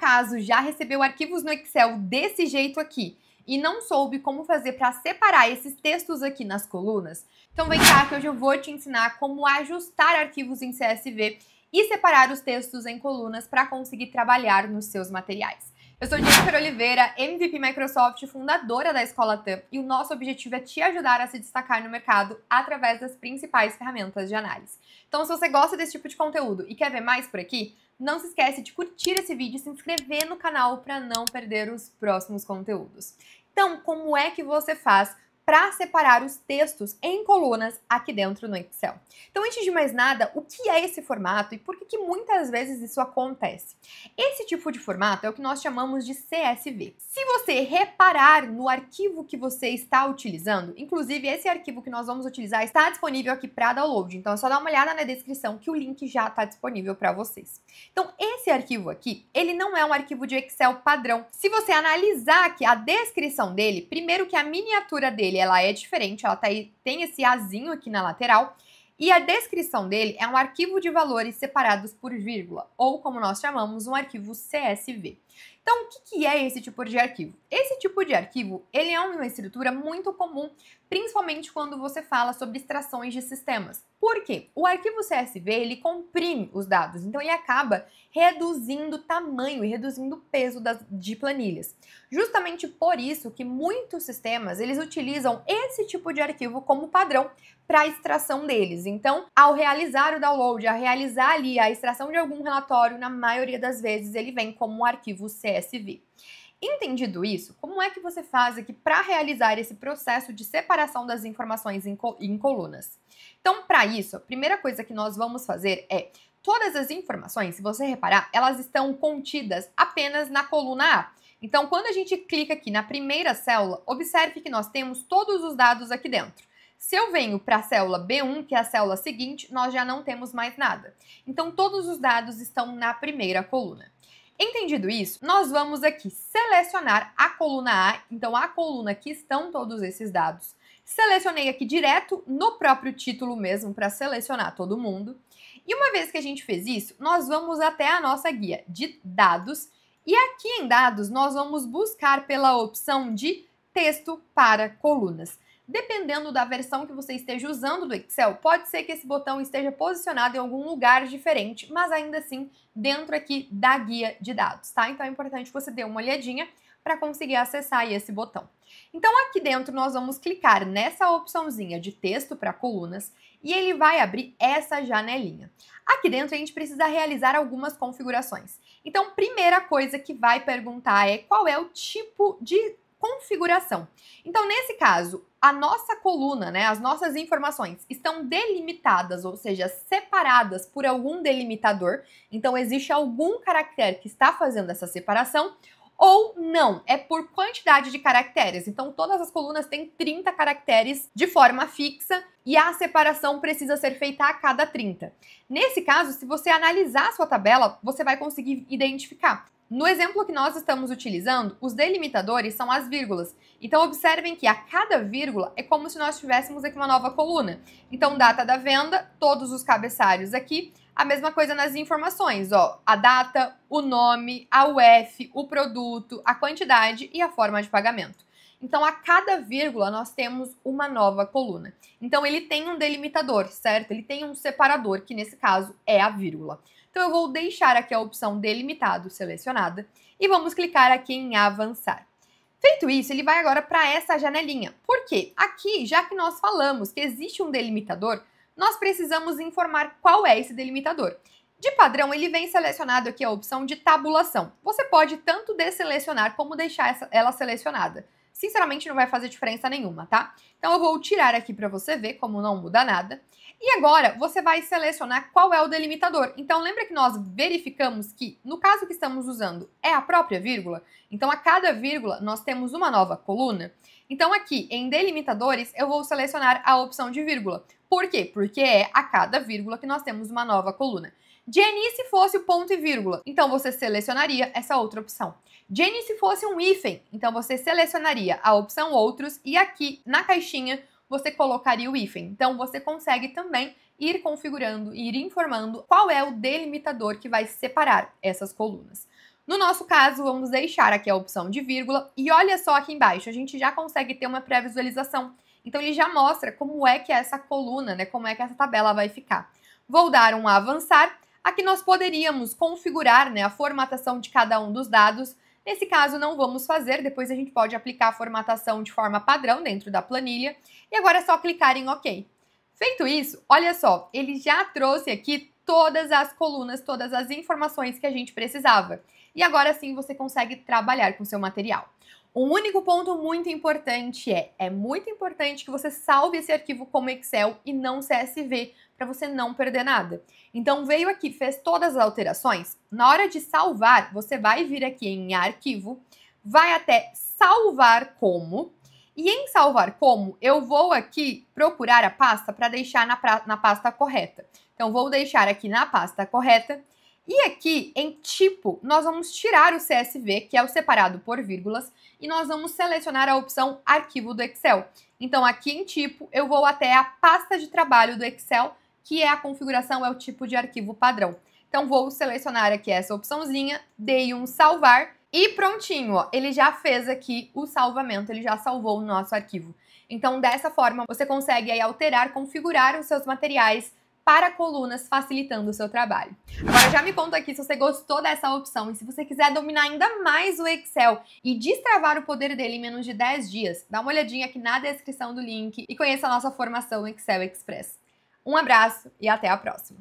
acaso já recebeu arquivos no Excel desse jeito aqui e não soube como fazer para separar esses textos aqui nas colunas, então vem cá que hoje eu vou te ensinar como ajustar arquivos em CSV e separar os textos em colunas para conseguir trabalhar nos seus materiais. Eu sou Jennifer Oliveira, MVP Microsoft, fundadora da Escola TAM, e o nosso objetivo é te ajudar a se destacar no mercado através das principais ferramentas de análise. Então, se você gosta desse tipo de conteúdo e quer ver mais por aqui, não se esquece de curtir esse vídeo e se inscrever no canal para não perder os próximos conteúdos. Então, como é que você faz para separar os textos em colunas aqui dentro no Excel. Então, antes de mais nada, o que é esse formato e por que, que muitas vezes isso acontece? Esse tipo de formato é o que nós chamamos de CSV. Se você reparar no arquivo que você está utilizando, inclusive esse arquivo que nós vamos utilizar está disponível aqui para download, então é só dar uma olhada na descrição que o link já está disponível para vocês. Então, esse arquivo aqui, ele não é um arquivo de Excel padrão. Se você analisar aqui a descrição dele, primeiro que a miniatura dele ela é diferente, ela tá aí, tem esse azinho aqui na lateral. E a descrição dele é um arquivo de valores separados por vírgula, ou como nós chamamos, um arquivo CSV. Então, o que é esse tipo de arquivo? Esse tipo de arquivo, ele é uma estrutura muito comum, principalmente quando você fala sobre extrações de sistemas. Por quê? O arquivo CSV, ele comprime os dados, então ele acaba reduzindo o tamanho e reduzindo o peso das, de planilhas. Justamente por isso que muitos sistemas, eles utilizam esse tipo de arquivo como padrão para a extração deles. Então, ao realizar o download, a realizar ali a extração de algum relatório, na maioria das vezes ele vem como um arquivo CSV. CSV. Entendido isso, como é que você faz aqui para realizar esse processo de separação das informações em, col em colunas? Então, para isso, a primeira coisa que nós vamos fazer é todas as informações, se você reparar, elas estão contidas apenas na coluna A. Então, quando a gente clica aqui na primeira célula, observe que nós temos todos os dados aqui dentro. Se eu venho para a célula B1, que é a célula seguinte, nós já não temos mais nada. Então, todos os dados estão na primeira coluna. Entendido isso, nós vamos aqui selecionar a coluna A, então a coluna que estão todos esses dados. Selecionei aqui direto no próprio título mesmo para selecionar todo mundo. E uma vez que a gente fez isso, nós vamos até a nossa guia de dados e aqui em dados nós vamos buscar pela opção de texto para colunas. Dependendo da versão que você esteja usando do Excel, pode ser que esse botão esteja posicionado em algum lugar diferente, mas ainda assim dentro aqui da guia de dados, tá? Então é importante você dar uma olhadinha para conseguir acessar esse botão. Então aqui dentro nós vamos clicar nessa opçãozinha de texto para colunas e ele vai abrir essa janelinha. Aqui dentro a gente precisa realizar algumas configurações. Então primeira coisa que vai perguntar é qual é o tipo de configuração. Então, nesse caso, a nossa coluna, né, as nossas informações estão delimitadas, ou seja, separadas por algum delimitador. Então, existe algum caractere que está fazendo essa separação, ou não, é por quantidade de caracteres. Então, todas as colunas têm 30 caracteres de forma fixa e a separação precisa ser feita a cada 30. Nesse caso, se você analisar a sua tabela, você vai conseguir identificar. No exemplo que nós estamos utilizando, os delimitadores são as vírgulas. Então, observem que a cada vírgula é como se nós tivéssemos aqui uma nova coluna. Então, data da venda, todos os cabeçalhos aqui, a mesma coisa nas informações, ó, a data, o nome, a UF, o produto, a quantidade e a forma de pagamento. Então, a cada vírgula, nós temos uma nova coluna. Então, ele tem um delimitador, certo? Ele tem um separador, que nesse caso é a vírgula. Então, eu vou deixar aqui a opção delimitado selecionada e vamos clicar aqui em avançar. Feito isso, ele vai agora para essa janelinha. Por quê? Aqui, já que nós falamos que existe um delimitador, nós precisamos informar qual é esse delimitador. De padrão, ele vem selecionado aqui a opção de tabulação. Você pode tanto deselecionar como deixar ela selecionada sinceramente não vai fazer diferença nenhuma, tá? Então eu vou tirar aqui para você ver como não muda nada. E agora você vai selecionar qual é o delimitador. Então lembra que nós verificamos que no caso que estamos usando é a própria vírgula? Então a cada vírgula nós temos uma nova coluna. Então aqui em delimitadores eu vou selecionar a opção de vírgula. Por quê? Porque é a cada vírgula que nós temos uma nova coluna. Jenny se fosse o ponto e vírgula, então você selecionaria essa outra opção. Jenny se fosse um hífen, então você selecionaria a opção outros e aqui na caixinha você colocaria o hífen. Então você consegue também ir configurando e ir informando qual é o delimitador que vai separar essas colunas. No nosso caso, vamos deixar aqui a opção de vírgula e olha só aqui embaixo, a gente já consegue ter uma pré-visualização. Então ele já mostra como é que essa coluna, né, como é que essa tabela vai ficar. Vou dar um avançar Aqui nós poderíamos configurar né, a formatação de cada um dos dados. Nesse caso, não vamos fazer, depois a gente pode aplicar a formatação de forma padrão dentro da planilha. E agora é só clicar em OK. Feito isso, olha só, ele já trouxe aqui todas as colunas, todas as informações que a gente precisava. E agora sim você consegue trabalhar com seu material. Um único ponto muito importante é: é muito importante que você salve esse arquivo como Excel e não CSV para você não perder nada. Então veio aqui, fez todas as alterações. Na hora de salvar, você vai vir aqui em arquivo, vai até salvar como. E em salvar como, eu vou aqui procurar a pasta para deixar na, na pasta correta. Então vou deixar aqui na pasta correta e aqui em tipo, nós vamos tirar o CSV, que é o separado por vírgulas, e nós vamos selecionar a opção arquivo do Excel. Então aqui em tipo, eu vou até a pasta de trabalho do Excel, que é a configuração, é o tipo de arquivo padrão. Então vou selecionar aqui essa opçãozinha, dei um salvar e prontinho, ó, ele já fez aqui o salvamento, ele já salvou o nosso arquivo. Então dessa forma você consegue aí alterar, configurar os seus materiais para colunas, facilitando o seu trabalho. Agora já me conta aqui se você gostou dessa opção e se você quiser dominar ainda mais o Excel e destravar o poder dele em menos de 10 dias, dá uma olhadinha aqui na descrição do link e conheça a nossa formação Excel Express. Um abraço e até a próxima!